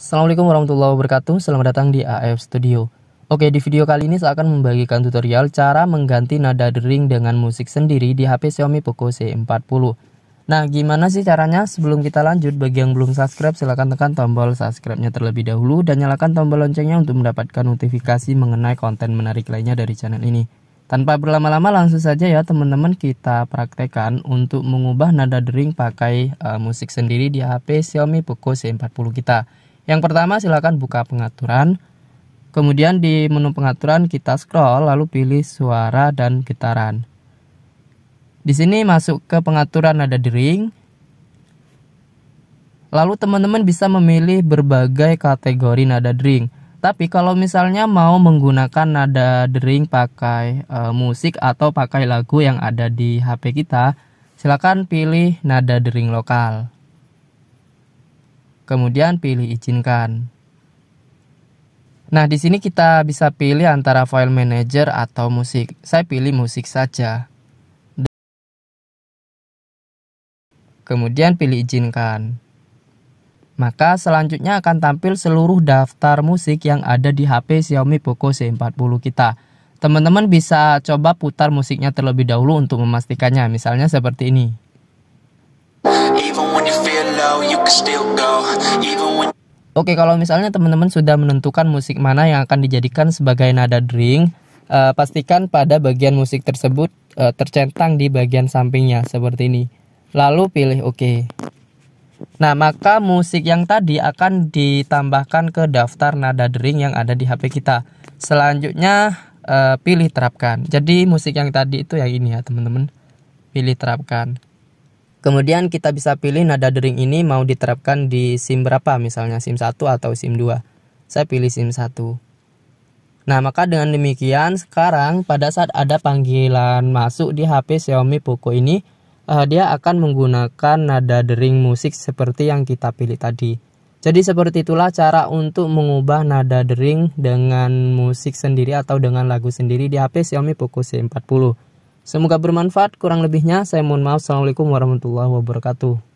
Assalamualaikum warahmatullahi wabarakatuh, selamat datang di AF Studio Oke, di video kali ini saya akan membagikan tutorial cara mengganti nada dering dengan musik sendiri di HP Xiaomi Poco C40 Nah, gimana sih caranya? Sebelum kita lanjut, bagi yang belum subscribe silahkan tekan tombol subscribe-nya terlebih dahulu dan nyalakan tombol loncengnya untuk mendapatkan notifikasi mengenai konten menarik lainnya dari channel ini tanpa berlama-lama langsung saja ya teman-teman kita praktekkan untuk mengubah nada dering pakai uh, musik sendiri di HP Xiaomi Poco C40 kita. Yang pertama silakan buka pengaturan. Kemudian di menu pengaturan kita scroll lalu pilih suara dan getaran. Di sini masuk ke pengaturan nada dering. Lalu teman-teman bisa memilih berbagai kategori nada dering. Tapi kalau misalnya mau menggunakan nada dering pakai e, musik atau pakai lagu yang ada di HP kita, silakan pilih nada dering lokal kemudian pilih izinkan. Nah, di sini kita bisa pilih antara file manager atau musik. Saya pilih musik saja. Kemudian pilih izinkan. Maka selanjutnya akan tampil seluruh daftar musik yang ada di HP Xiaomi Poco C40 kita. Teman-teman bisa coba putar musiknya terlebih dahulu untuk memastikannya, misalnya seperti ini. Oke, kalau misalnya teman-teman sudah menentukan musik mana yang akan dijadikan sebagai nada dering, uh, eh, pastikan pada bagian musik tersebut uh, tercentang di bagian sampingnya seperti ini. Lalu pilih OK. Nah, maka musik yang tadi akan ditambahkan ke daftar nada dering yang ada di HP kita. Selanjutnya uh, pilih terapkan. Jadi musik yang tadi itu yang ini ya, teman-teman. Pilih terapkan. Kemudian kita bisa pilih nada dering ini mau diterapkan di SIM berapa, misalnya SIM 1 atau SIM 2. Saya pilih SIM 1. Nah, maka dengan demikian sekarang pada saat ada panggilan masuk di HP Xiaomi Poco ini, uh, dia akan menggunakan nada dering musik seperti yang kita pilih tadi. Jadi seperti itulah cara untuk mengubah nada dering dengan musik sendiri atau dengan lagu sendiri di HP Xiaomi Poco C40. Semoga bermanfaat, kurang lebihnya saya mohon maaf. Assalamualaikum warahmatullahi wabarakatuh.